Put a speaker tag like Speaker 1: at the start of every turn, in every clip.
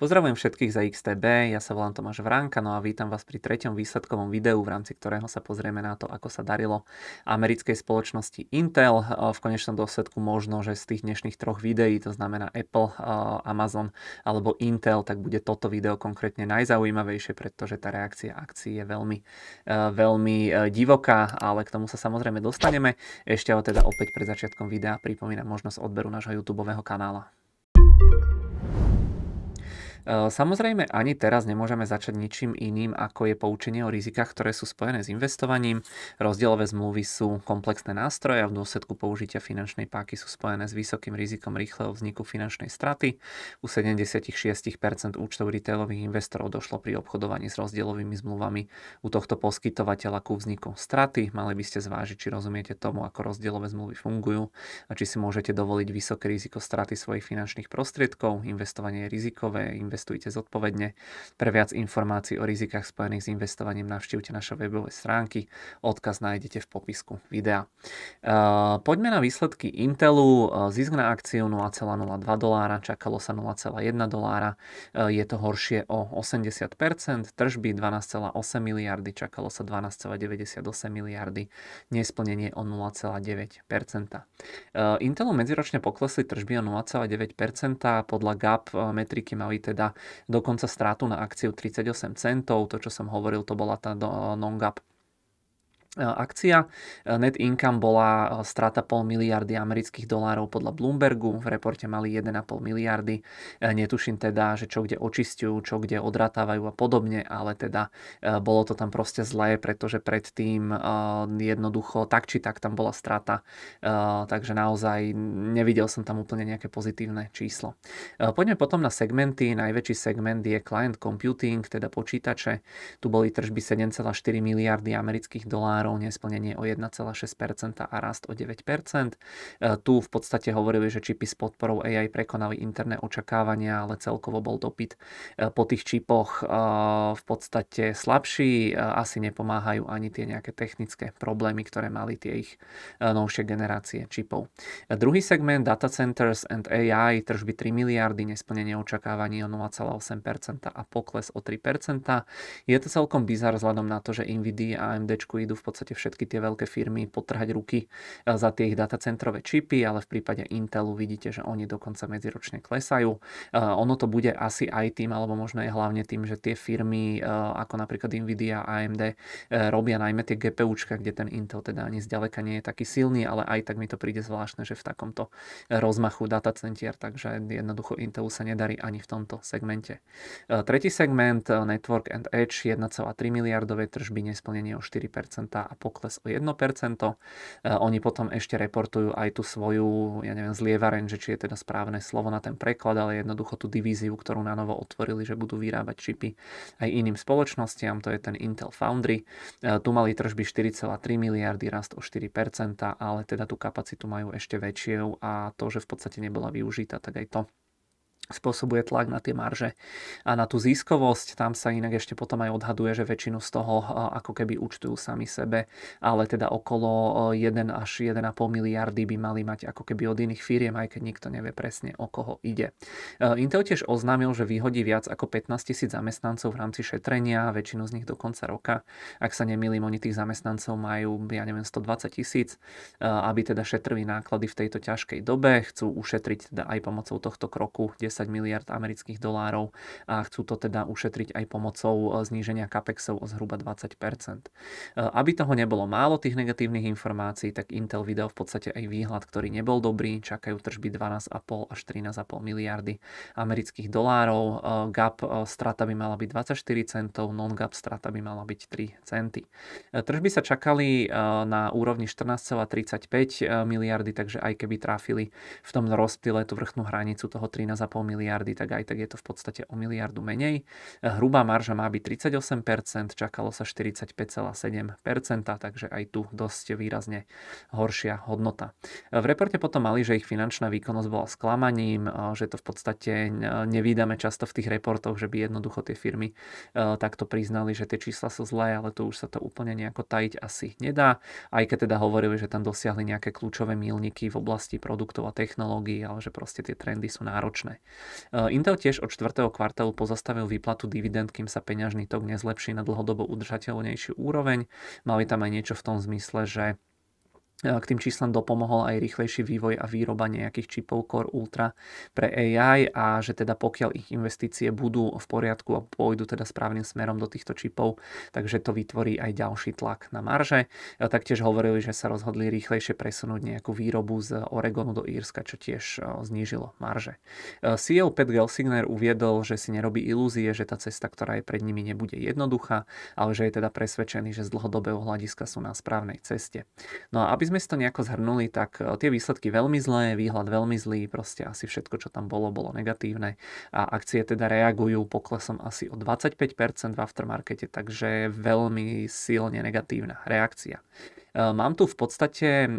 Speaker 1: Pozdravujem všetkých za XTB, ja sa volám Tomáš Vránka, no a vítam vás pri treťom výsledkovom videu, v rámci ktorého sa pozrieme na to, ako sa darilo americkej spoločnosti Intel. V konečnom dôsledku možno, že z tých dnešných troch videí, to znamená Apple, Amazon alebo Intel, tak bude toto video konkrétne najzaujímavejšie, pretože tá reakcia akcií je veľmi, e, veľmi e, divoká, ale k tomu sa samozrejme dostaneme. Ešte ho teda opäť pred začiatkom videa pripomínam možnosť odberu nášho YouTube kanála. E, samozrejme, ani teraz nemôžeme začať ničím iným, ako je poučenie o rizikách, ktoré sú spojené s investovaním. Rozdielové zmluvy sú komplexné nástroje a v dôsledku použitia finančnej páky sú spojené s vysokým rizikom rýchleho vzniku finančnej straty. U 76% účtov retailových investorov došlo pri obchodovaní s rozdielovými zmluvami u tohto poskytovateľa ku vzniku straty. Mali by ste zvážiť, či rozumiete tomu, ako rozdielové zmluvy fungujú a či si môžete dovoliť vysoké riziko straty svojich finančných prostriedkov. Investovanie je rizikové, investujte zodpovedne. Pre viac informácií o rizikách spojených s investovaním navštívte naše webové stránky. Odkaz nájdete v popisku videa. E, poďme na výsledky Intelu. E, zisk na akciu 0,02 dolára, čakalo sa 0,1 dolára. E, je to horšie o 80%, tržby 12,8 miliardy, čakalo sa 12,98 miliardy, nesplnenie o 0,9%. Intelu medziročne poklesli tržby o 0,9%, podľa GAP metriky mali teda teda dokonca stratu na akciu 38 centov, to čo som hovoril, to bola tá non-gap E, akcia. E, net income bola e, strata pol miliardy amerických dolárov podľa Bloombergu, v reporte mali 1,5 miliardy. Netuším teda, že čo kde očistujú, čo kde odratávajú a podobne, ale teda bolo to tam proste zlé, pretože predtým jednoducho tak či tak tam bola strata, takže naozaj nevidel som tam úplne nejaké pozitívne číslo. Poďme potom na segmenty. Najväčší segment je client computing, teda počítače. Tu boli tržby 7,4 miliardy amerických dolárov dolárov, nesplnenie o 1,6% a rast o 9%. E, tu v podstate hovorili, že čipy s podporou AI prekonali interné očakávania, ale celkovo bol dopyt e, po tých čipoch e, v podstate slabší. Asi nepomáhajú ani tie nejaké technické problémy, ktoré mali tie ich novšie generácie čipov. Druhý segment Data Centers and AI, tržby 3 miliardy, nesplnenie očakávaní o 0,8% a pokles o 3%. Je to celkom bizar vzhľadom na to, že Nvidia a AMD idú v podstate všetky tie veľké firmy potrhať ruky e, za tie ich datacentrové čipy, ale v prípade Intelu vidíte, že oni dokonca medziročne klesajú. E, ono to bude asi aj tým, alebo možno aj hlavne tým, že tie firmy e, ako napríklad Nvidia, a AMD robia najmä tie GPUčka, kde ten Intel teda ani zďaleka nie je taký silný, ale aj tak mi to príde zvláštne, že v takomto rozmachu datacentier, takže jednoducho Intelu sa nedarí ani v tomto segmente. Tretí segment, Network and Edge, 1,3 miliardové tržby, nesplnenie o 4%, a pokles o 1%. E, oni potom ešte reportujú aj tú svoju, ja neviem, zlievaren, že či je teda správne slovo na ten preklad, ale jednoducho tú divíziu, ktorú na novo otvorili, že budú vyrábať čipy aj iným spoločnostiam, to je ten Intel Foundry. E, tu mali tržby 4,3 miliardy, rast o 4%, ale teda tú kapacitu majú ešte väčšiu a to, že v podstate nebola využitá, tak aj to spôsobuje tlak na tie marže a na tú ziskovosť. Tam sa inak ešte potom aj odhaduje, že väčšinu z toho e, ako keby účtujú sami sebe, ale teda okolo 1 e, až 1,5 miliardy by mali mať ako keby od iných firiem, aj keď nikto nevie presne o koho ide. E, Intel tiež oznámil, že vyhodí viac ako 15 tisíc zamestnancov v rámci šetrenia, väčšinu z nich do konca roka. Ak sa nemýlim, oni tých zamestnancov majú, ja neviem, 120 tisíc, aby teda šetrili náklady v tejto ťažkej dobe. Chcú ušetriť teda aj pomocou tohto kroku 10 10 miliard amerických dolárov a chcú to teda ušetriť aj pomocou e, zníženia CAPEXov o zhruba 20%. E, aby toho nebolo málo tých negatívnych informácií, tak Intel vydal v podstate aj výhľad, ktorý nebol dobrý, čakajú tržby 12,5 až 13,5 miliardy amerických dolárov, e, GAP strata by mala byť 24 centov, non-GAP strata by mala byť 3 centy. Tržby sa čakali na úrovni 14,35 miliardy, takže aj keby tráfili v tom rozptyle tú vrchnú hranicu toho 13,5 miliardy, tak aj tak je to v podstate o miliardu menej. Hrubá marža má byť 38%, čakalo sa 45,7%, takže aj tu dosť výrazne horšia hodnota. V reporte potom mali, že ich finančná výkonnosť bola sklamaním, že to v podstate nevídame často v tých reportoch, že by jednoducho tie firmy e, takto priznali, že tie čísla sú zlé, ale tu už sa to úplne nejako tajiť asi nedá, aj keď teda hovorili, že tam dosiahli nejaké kľúčové milníky v oblasti produktov a technológií, ale že proste tie trendy sú náročné. Eh, Intel tiež od 4. kvartálu pozastavil výplatu dividend, kým sa peňažný tok nezlepší na dlhodobo udržateľnejšiu úroveň. Mali tam aj niečo v tom zmysle, že E, k tým číslam dopomohol aj rýchlejší vývoj a výroba nejakých čipov Core Ultra pre AI a že teda pokiaľ ich investície budú v poriadku a pôjdu teda správnym smerom do týchto čipov, takže to vytvorí aj ďalší tlak na marže. E, taktiež hovorili, že sa rozhodli rýchlejšie presunúť nejakú výrobu z Oregonu do Írska, čo tiež e, znížilo marže. CEO Pat Gelsigner uviedol, že si nerobí ilúzie, že tá cesta, ktorá je pred nimi, nebude jednoduchá, ale že je teda presvedčený, že z dlhodobého hľadiska sú na správnej ceste. No a aby sme si to nejako zhrnuli, tak e, tie výsledky veľmi zlé, výhľad veľmi zlý, proste asi všetko, čo tam bolo, bolo negatívne a akcie teda reagujú poklesom asi o 25% v aftermarkete, takže veľmi silne negatívna reakcia. E, mám tu v podstate e,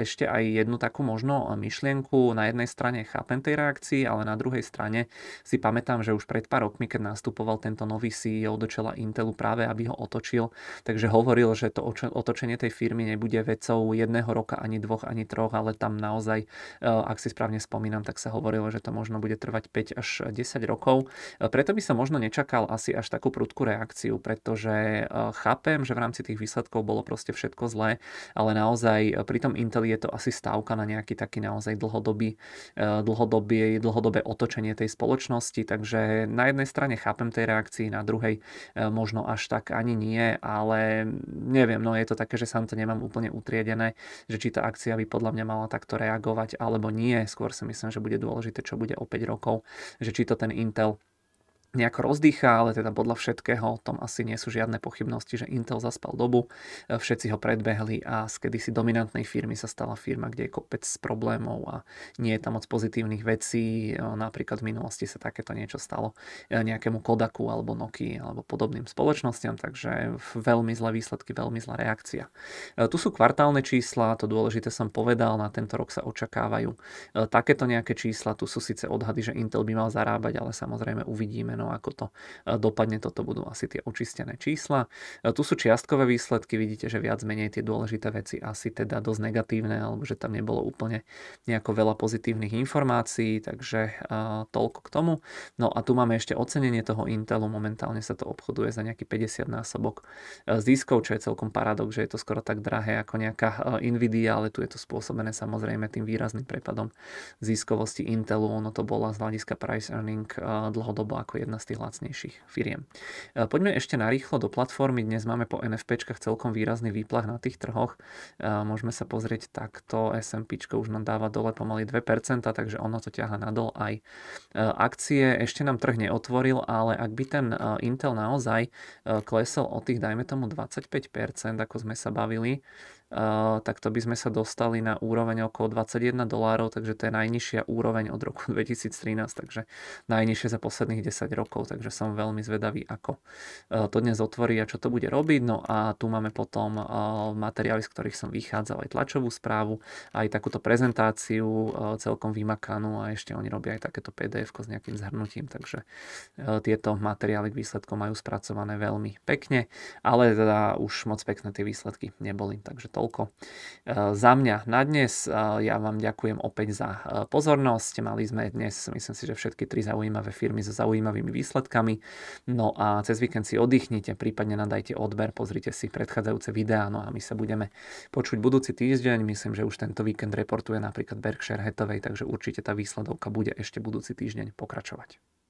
Speaker 1: ešte aj jednu takú možno myšlienku. Na jednej strane chápem tej reakcii, ale na druhej strane si pamätám, že už pred pár rokmi, keď nastupoval tento nový CEO do čela Intelu práve, aby ho otočil, takže hovoril, že to otočenie tej firmy nebude vecou jedného roka, ani dvoch, ani troch, ale tam naozaj, e, ak si správne spomínam, tak sa hovorilo, že to možno bude trvať 5 až 10 rokov. Preto by som možno nečakal asi až takú prudkú reakciu, pretože chápem, že v rámci tých výsledkov bolo proste všetko zle zle, ale naozaj e, pri tom Intel je to asi stávka na nejaký taký naozaj dlhodobý, e, dlhodobý, dlhodobé otočenie tej spoločnosti, takže na jednej strane chápem tej reakcii, na druhej e, možno až tak ani nie, ale neviem, no je to také, že sám to nemám úplne utriedené, že či tá akcia by podľa mňa mala takto reagovať alebo nie, skôr si myslím, že bude dôležité, čo bude o 5 rokov, že či to ten Intel nejako rozdýcha, ale teda podľa všetkého o tom asi nie sú žiadne pochybnosti, že Intel zaspal dobu, e, všetci ho predbehli a z kedysi dominantnej firmy sa stala firma, kde je kopec problémov a nie je tam moc pozitívnych vecí. E, napríklad v minulosti sa takéto niečo stalo e, nejakému Kodaku alebo Nokia alebo podobným spoločnosťam, takže veľmi zlé výsledky, veľmi zlá reakcia. Tu sú kvartálne čísla, to dôležité som povedal, na tento rok sa očakávajú takéto nejaké čísla, tu sú síce odhady, že Intel by mal zarábať, ale samozrejme uvidíme, no, zámenou, ako to e, dopadne. Toto budú asi tie očistené čísla. E, tu sú čiastkové výsledky, vidíte, že viac menej tie dôležité veci asi teda dosť negatívne, alebo že tam nebolo úplne nejako veľa pozitívnych informácií, takže e, toľko k tomu. No a tu máme ešte ocenenie toho Intelu, momentálne sa to obchoduje za nejaký 50 násobok ziskov, čo je celkom paradox, že je to skoro tak drahé ako nejaká Nvidia, ale tu je to spôsobené samozrejme tým výrazným prepadom ziskovosti Intelu, ono to bola z hľadiska price earning dlhodobo ako jedna jedna z tých lacnejších firiem. E, poďme ešte narýchlo do platformy. Dnes máme po NFP celkom výrazný výplach na tých trhoch. E, môžeme sa pozrieť takto. SMP už nám dáva dole pomaly 2%, takže ono to ťaha nadol aj e, akcie. Ešte nám trh neotvoril, ale ak by ten Intel naozaj klesol o tých, dajme tomu, 25%, ako sme sa bavili, Eh, tak to by sme sa dostali na úroveň okolo 21 dolárov, takže to je najnižšia úroveň od roku 2013, takže najnižšie za posledných 10 rokov, takže som veľmi zvedavý, ako eh, to dnes otvorí a čo to bude robiť. No a tu máme potom eh, materiály, z ktorých som vychádzal, aj tlačovú správu, aj takúto prezentáciu celkom vymakanú a ešte oni robia aj takéto pdf s nejakým zhrnutím, takže tieto materiály k výsledkom majú spracované veľmi pekne, ale teda už moc pekné tie výsledky neboli, takže to toľko e, za mňa na dnes. E, ja vám ďakujem opäť za e, pozornosť. Mali sme dnes, myslím si, že všetky tri zaujímavé firmy so zaujímavými výsledkami. No a cez víkend si oddychnite, prípadne nadajte odber, pozrite si predchádzajúce videá. No a my sa budeme počuť budúci týždeň. Myslím, že už tento víkend reportuje napríklad Berkshire Hathaway, takže určite tá výsledovka bude ešte budúci týždeň pokračovať.